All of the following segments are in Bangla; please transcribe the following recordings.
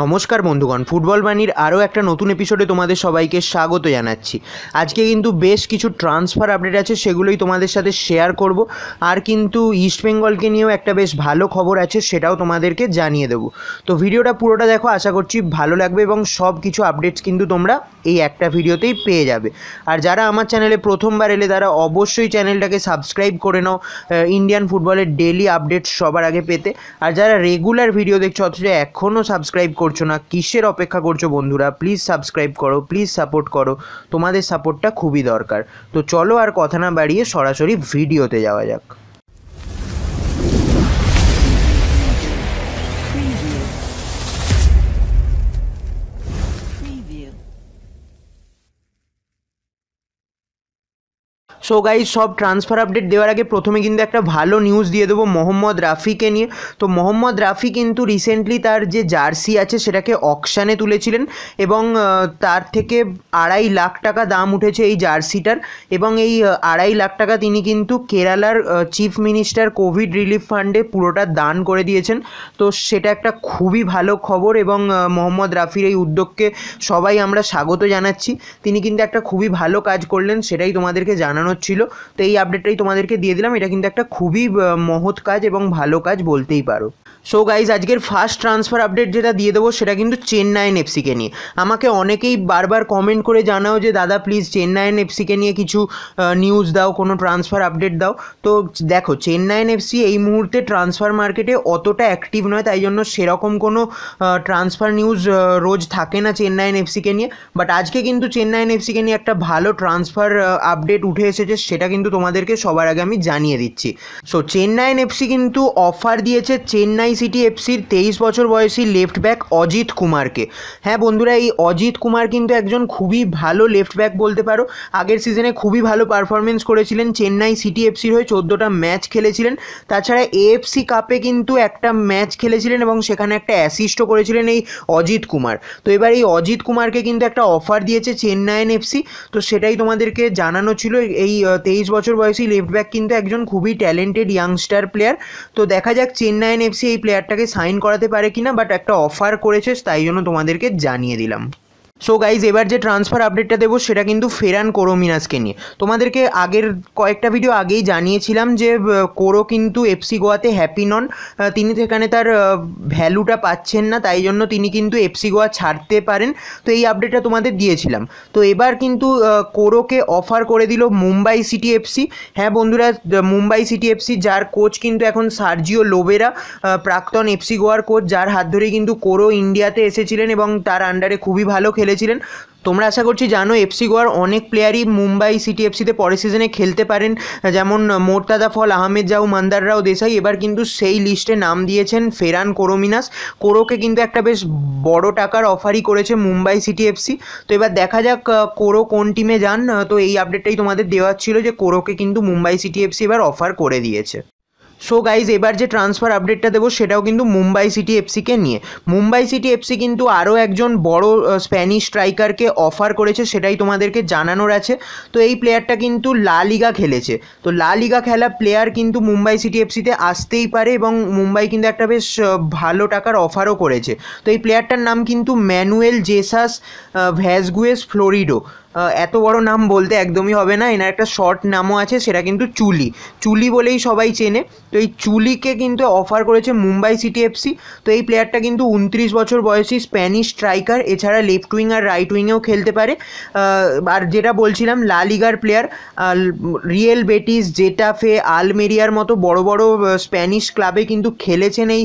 নমস্কার বন্ধুগণ ফুটবল বাণীর আরও একটা নতুন এপিসোডে তোমাদের সবাইকে স্বাগত জানাচ্ছি আজকে কিন্তু বেশ কিছু ট্রান্সফার আপডেট আছে সেগুলোই তোমাদের সাথে শেয়ার করব আর কিন্তু ইস্টবেঙ্গলকে নিয়েও একটা বেশ ভালো খবর আছে সেটাও তোমাদেরকে জানিয়ে দেবো তো ভিডিওটা পুরোটা দেখো আশা করছি ভালো লাগবে এবং সব কিছু আপডেটস কিন্তু তোমরা এই একটা ভিডিওতেই পেয়ে যাবে আর যারা আমার চ্যানেলে প্রথমবার এলে তারা অবশ্যই চ্যানেলটাকে সাবস্ক্রাইব করে নাও ইন্ডিয়ান ফুটবলের ডেলি আপডেট সবার আগে পেতে আর যারা রেগুলার ভিডিও দেখছো অথচ এখনও সাবস্ক্রাইব করছো না কিসের অপেক্ষা করছো বন্ধুরা প্লিজ সাবস্ক্রাইব করো প্লিজ সাপোর্ট করো তোমাদের সাপোর্টটা খুবই দরকার তো চলো আর কথা না বাড়িয়ে সরাসরি ভিডিওতে যাওয়া যাক সো গাইজ সব ট্রান্সফার আপডেট দেওয়ার আগে প্রথমে কিন্তু একটা ভালো নিউজ দিয়ে দেবো মোহাম্মদ রাফিকে নিয়ে তো মোহাম্মদ রাফি কিন্তু রিসেন্টলি তার যে জার্সি আছে সেটাকে অকশানে তুলেছিলেন এবং তার থেকে আড়াই লাখ টাকা দাম উঠেছে এই জার্সিটার এবং এই আড়াই লাখ টাকা তিনি কিন্তু কেরালার চিফ মিনিস্টার কোভিড রিলিফ ফান্ডে পুরোটা দান করে দিয়েছেন তো সেটা একটা খুবই ভালো খবর এবং মোহাম্মদ রাফির এই উদ্যোগকে সবাই আমরা স্বাগত জানাচ্ছি তিনি কিন্তু একটা খুবই ভালো কাজ করলেন সেটাই তোমাদেরকে জানানো জানানোর ছিল তো এই আপডেটটাই তোমাদেরকে দিয়ে দিলাম এটা কিন্তু একটা খুবই মহৎ কাজ এবং ভালো কাজ বলতেই পারো সো গাইজ আজকের ফার্স্ট ট্রান্সফার আপডেট যেটা দিয়ে দেবো সেটা কিন্তু চেন্নাইন এফসিকে নিয়ে আমাকে অনেকেই বারবার কমেন্ট করে জানাও যে দাদা প্লিজ চেন্নাইন এফসিকে নিয়ে কিছু নিউজ দাও কোনো ট্রান্সফার আপডেট দাও তো দেখো চেন্নাইন এফসি এই মুহূর্তে ট্রান্সফার মার্কেটে অতটা অ্যাক্টিভ নয় তাই জন্য সেরকম কোনো ট্রান্সফার নিউজ রোজ থাকে না চেন্নাইন এফসিকে নিয়ে বাট আজকে কিন্তু চেন্নাইন এফসিকে নিয়ে একটা ভালো ট্রান্সফার আপডেট উঠে এসেছে এসেছে সেটা কিন্তু তোমাদেরকে সবার আগে আমি জানিয়ে দিচ্ছি সো চেন্নাইন এফসি কিন্তু অফার দিয়েছে চেন্নাই সিটি এফসির তেইশ বছর বয়সী লেফট ব্যাক অজিত কুমারকে হ্যাঁ বন্ধুরা এই অজিত কুমার কিন্তু একজন খুবই ভালো লেফট ব্যাক বলতে পারো আগের সিজনে খুবই ভালো পারফরমেন্স করেছিলেন চেন্নাই সিটি এফসির হয়ে চোদ্দোটা ম্যাচ খেলেছিলেন তাছাড়া এএফসি কাপে কিন্তু একটা ম্যাচ খেলেছিলেন এবং সেখানে একটা অ্যাসিস্টও করেছিলেন এই অজিত কুমার তো এবার এই অজিত কুমারকে কিন্তু একটা অফার দিয়েছে চেন্নাইন এফসি তো সেটাই তোমাদেরকে জানানো ছিল এই ওই তেইশ বছর বয়সী লেফট ব্যাক কিন্তু একজন খুবই ট্যালেন্টেড ইয়াংস্টার প্লেয়ার তো দেখা যাক চেন্নাইন এফসি এই প্লেয়ারটাকে সাইন করাতে পারে কিনা বাট একটা অফার করেছে তাই জন্য তোমাদেরকে জানিয়ে দিলাম সো গাইজ এবার যে ট্রান্সফার আপডেটটা দেবো সেটা কিন্তু ফেরান কোরোমিনাসকে নিয়ে তোমাদেরকে আগের কয়েকটা ভিডিও আগেই জানিয়েছিলাম যে কোরো কিন্তু এফসি গোয়াতে হ্যাপি নন তিনি সেখানে তার ভ্যালুটা পাচ্ছেন না তাই জন্য তিনি কিন্তু এফসি গোয়া ছাড়তে পারেন তো এই আপডেটটা তোমাদের দিয়েছিলাম তো এবার কিন্তু কোরোকে অফার করে দিল মুম্বাই সিটি এফসি হ্যাঁ বন্ধুরা মুম্বাই সিটি এফসি যার কোচ কিন্তু এখন সার্জিও লোবেরা প্রাক্তন এফসি গোয়ার কোচ যার হাত ধরে কিন্তু কোরো ইন্ডিয়াতে এসেছিলেন এবং তার আন্ডারে খুবই ভালো খেলে খেলেছিলেন তোমরা আশা করছি জানো এফসি গোয়ার অনেক প্লেয়ারই মুম্বাই সিটি এফসিতে পরের সিজনে খেলতে পারেন যেমন মোর্তাদা ফল আহমেদ জাউ মান্দাররাও দেশাই এবার কিন্তু সেই লিস্টে নাম দিয়েছেন ফেরান কোরোমিনাস কোরোকে কিন্তু একটা বেশ বড় টাকার অফারই করেছে মুম্বাই সিটি এফসি তো এবার দেখা যাক কোরো কোন টিমে যান তো এই আপডেটটাই তোমাদের দেওয়ার ছিল যে কোরোকে কিন্তু মুম্বাই সিটি এফসি এবার অফার করে দিয়েছে সো গাইজ এবার যে ট্রান্সফার আপডেটটা দেবো সেটাও কিন্তু মুম্বাই সিটি এফসিকে নিয়ে মুম্বাই সিটি এফসি কিন্তু আরও একজন বড় স্প্যানিশ স্ট্রাইকারকে অফার করেছে সেটাই তোমাদেরকে জানানোর আছে তো এই প্লেয়ারটা কিন্তু লা লিগা খেলেছে তো লা লিগা খেলা প্লেয়ার কিন্তু মুম্বাই সিটি এফসিতে আসতেই পারে এবং মুম্বাই কিন্তু একটা বেশ ভালো টাকার অফারও করেছে তো এই প্লেয়ারটার নাম কিন্তু ম্যানুয়েল জেসাস ভ্যাসগুয়েস ফ্লোরিডো এত বড় নাম বলতে একদমই হবে না এনার একটা শর্ট নামও আছে সেটা কিন্তু চুলি চুলি বলেই সবাই চেনে তো এই চুলিকে কিন্তু অফার করেছে মুম্বাই সিটি এফসি তো এই প্লেয়ারটা কিন্তু উনত্রিশ বছর বয়সী স্প্যানিশ স্ট্রাইকার এছাড়া লেফট উইং আর রাইট উইংয়েও খেলতে পারে আর যেটা বলছিলাম লালিগার প্লেয়ার রিয়েল বেটিস জেটাফে আলমেরিয়ার মতো বড় বড় স্প্যানিশ ক্লাবে কিন্তু খেলেছেন এই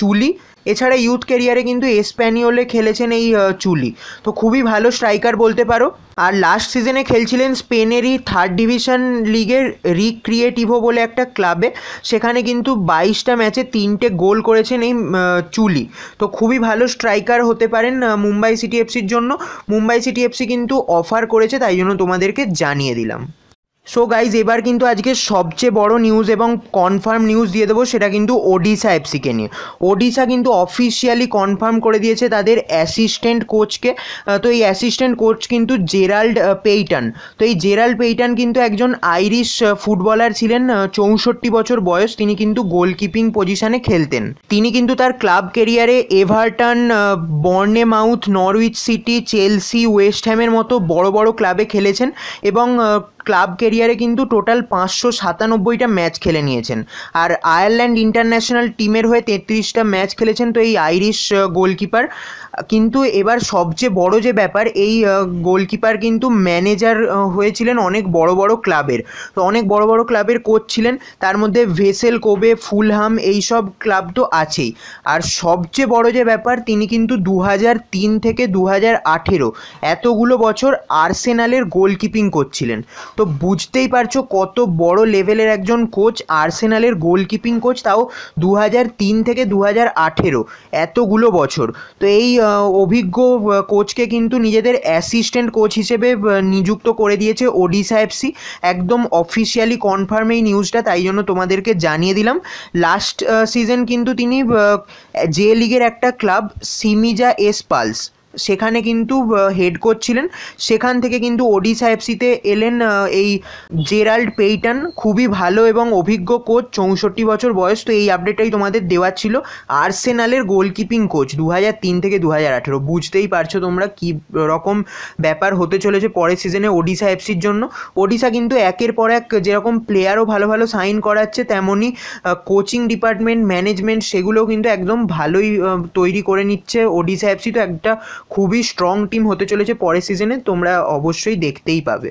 চুলি এছাড়া ইউথ ক্যারিয়ারে কিন্তু এসপ্যানিওলে খেলেছেন এই চুলি তো খুবই ভালো স্ট্রাইকার বলতে পারো আর লাস্ট সিজনে খেলছিলেন স্পেনেরই থার্ড ডিভিশন লিগের রিক্রিয়েটিভো বলে একটা ক্লাবে সেখানে কিন্তু বাইশটা ম্যাচে তিনটে গোল করেছেন এই চুলি তো খুবই ভালো স্ট্রাইকার হতে পারেন মুম্বাই সিটি এফসির জন্য মুম্বাই সিটি এফসি কিন্তু অফার করেছে তাই জন্য তোমাদেরকে জানিয়ে দিলাম সো গাইজ এবার কিন্তু আজকে সবচেয়ে বড় নিউজ এবং কনফার্ম নিউজ দিয়ে দেবো সেটা কিন্তু ওডিশা এফসিকে নিয়ে ওডিশা কিন্তু অফিসিয়ালি কনফার্ম করে দিয়েছে তাদের অ্যাসিস্ট্যান্ট কোচকে তো এই অ্যাসিস্ট্যান্ট কোচ কিন্তু জেরাল্ড পেইটান তো এই জেরাল্ড পেইটান কিন্তু একজন আইরিশ ফুটবলার ছিলেন চৌষট্টি বছর বয়স তিনি কিন্তু গোলকিপিং পজিশানে খেলতেন তিনি কিন্তু তার ক্লাব কেরিয়ারে Everton Bournemouth Norwich City Chelsea West হ্যামের মতো বড় বড় ক্লাবে খেলেছেন এবং ক্লাব কেরিয়ারে কিন্তু টোটাল পাঁচশো সাতানব্বইটা ম্যাচ খেলে নিয়েছেন আর আয়ারল্যান্ড ইন্টারন্যাশনাল টিমের হয়ে তেত্রিশটা ম্যাচ খেলেছেন তো এই আইরিশ গোলকিপার কিন্তু এবার সবচেয়ে বড় যে ব্যাপার এই গোলকিপার কিন্তু ম্যানেজার হয়েছিলেন অনেক বড় বড় ক্লাবের তো অনেক বড় বড় ক্লাবের কোচ ছিলেন তার মধ্যে ভেসেল কোবে ফুলহাম এই সব ক্লাব তো আছেই আর সবচেয়ে বড় যে ব্যাপার তিনি কিন্তু দু থেকে দু এতগুলো বছর আর্সেনালের গোলকিপিং করছিলেন তো বুঝতেই পারছো কত বড় লেভেলের একজন কোচ আর্সেনালের গোলকিপিং কোচ তাও দু থেকে দু এতগুলো বছর তো এই অভিজ্ঞ কোচকে কিন্তু নিজেদের অ্যাসিস্ট্যান্ট কোচ হিসেবে নিযুক্ত করে দিয়েছে ওডিশা এফসি একদম অফিসিয়ালি কনফার্ম এই নিউজটা তাই জন্য তোমাদেরকে জানিয়ে দিলাম লাস্ট সিজন কিন্তু তিনি যে লিগের একটা ক্লাব সিমিজা এস পালস সেখানে কিন্তু হেড কোচ ছিলেন সেখান থেকে কিন্তু ওডিশা এফসিতে এলেন এই জেরাল্ড পেইটন খুবই ভালো এবং অভিজ্ঞ কোচ চৌষট্টি বছর বয়স তো এই আপডেটটাই তোমাদের দেওয়া ছিল আর্সেনালের গোলকিপিং কোচ দু থেকে দু হাজার বুঝতেই পারছো তোমরা কী রকম ব্যাপার হতে চলেছে পরের সিজনে ওডিশা এফসির জন্য ওডিশা কিন্তু একের পর এক যেরকম প্লেয়ারও ভালো ভালো সাইন করাচ্ছে তেমনই কোচিং ডিপার্টমেন্ট ম্যানেজমেন্ট সেগুলোও কিন্তু একদম ভালোই তৈরি করে নিচ্ছে ওডিশা এফসি তো একটা খুবই স্ট্রং টিম হতে চলেছে পরের সিজনে তোমরা অবশ্যই দেখতেই পাবে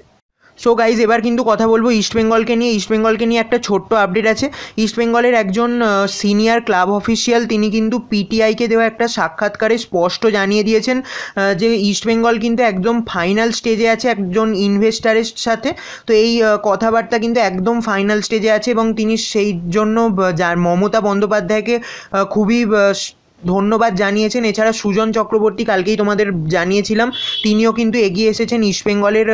সো গাইজ এবার কিন্তু কথা বলবো ইস্টবেঙ্গলকে নিয়ে ইস্টবেঙ্গলকে নিয়ে একটা ছোট্ট আপডেট আছে ইস্টবেঙ্গলের একজন সিনিয়র ক্লাব অফিসিয়াল তিনি কিন্তু পিটিআইকে দেওয়া একটা সাক্ষাৎকারে স্পষ্ট জানিয়ে দিয়েছেন যে ইস্টবেঙ্গল কিন্তু একদম ফাইনাল স্টেজে আছে একজন ইনভেস্টারের সাথে তো এই কথাবার্তা কিন্তু একদম ফাইনাল স্টেজে আছে এবং তিনি সেই জন্য যার মমতা বন্দ্যোপাধ্যায়কে খুবই ধন্যবাদ জানিয়েছেন এছাড়া সুজন চক্রবর্তী কালকেই তোমাদের জানিয়েছিলাম তিনিও কিন্তু এগিয়ে এসেছেন ইস্টবেঙ্গলের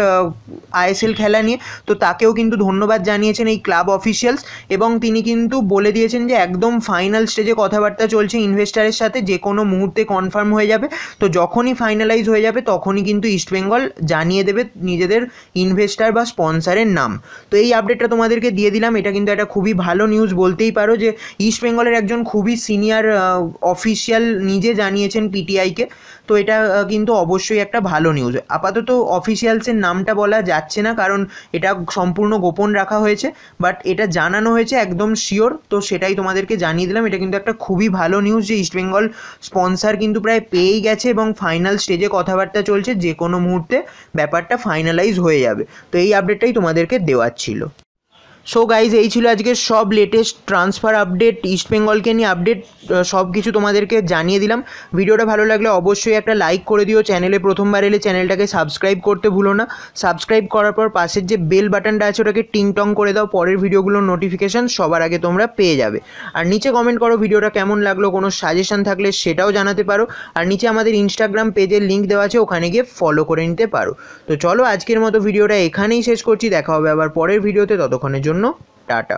আইএসএল খেলা নিয়ে তো তাকেও কিন্তু ধন্যবাদ জানিয়েছেন এই ক্লাব অফিসিয়ালস এবং তিনি কিন্তু বলে দিয়েছেন যে একদম ফাইনাল স্টেজে কথাবার্তা চলছে ইনভেস্টারের সাথে যে কোনো মুহূর্তে কনফার্ম হয়ে যাবে তো যখনই ফাইনালাইজ হয়ে যাবে তখনই কিন্তু ইস্টবেঙ্গল জানিয়ে দেবে নিজেদের ইনভেস্টার বা স্পন্সারের নাম তো এই আপডেটটা তোমাদেরকে দিয়ে দিলাম এটা কিন্তু একটা খুবই ভালো নিউজ বলতেই পারো যে ইস্টবেঙ্গলের একজন খুবই সিনিয়র অফিস অফিসিয়াল নিজে জানিয়েছেন পিটিআইকে তো এটা কিন্তু অবশ্যই একটা ভালো নিউজ আপাতত অফিসিয়ালসের নামটা বলা যাচ্ছে না কারণ এটা সম্পূর্ণ গোপন রাখা হয়েছে বাট এটা জানানো হয়েছে একদম শিওর তো সেটাই তোমাদেরকে জানিয়ে দিলাম এটা কিন্তু একটা খুবই ভালো নিউজ যে ইস্টবেঙ্গল স্পন্সার কিন্তু প্রায় পেয়েই গেছে এবং ফাইনাল স্টেজে কথাবার্তা চলছে যে কোনো মুহূর্তে ব্যাপারটা ফাইনালাইজ হয়ে যাবে তো এই আপডেটটাই তোমাদেরকে দেওয়ার ছিল সো গাইজ এই ছিল আজকের সব লেটেস্ট ট্রান্সফার আপডেট ইস্ট বেঙ্গলকে নিয়ে আপডেট সব কিছু তোমাদেরকে জানিয়ে দিলাম ভিডিওটা ভালো লাগলে অবশ্যই একটা লাইক করে দিও চ্যানেলে প্রথমবার এলে চ্যানেলটাকে সাবস্ক্রাইব করতে ভুলো না সাবস্ক্রাইব করার পর পাশের যে বেল বাটনটা আছে ওটাকে টিং টং করে দাও পরের ভিডিওগুলোর নোটিফিকেশান সবার আগে তোমরা পেয়ে যাবে আর নিচে কমেন্ট করো ভিডিওটা কেমন লাগলো কোনো সাজেশন থাকলে সেটাও জানাতে পারো আর নিচে আমাদের ইনস্টাগ্রাম পেজের লিঙ্ক দেওয়া আছে ওখানে গিয়ে ফলো করে নিতে পারো তো চলো আজকের মতো ভিডিওটা এখানেই শেষ করছি দেখা হবে আবার পরের ভিডিওতে ততক্ষণের জন্য জন্য টাটা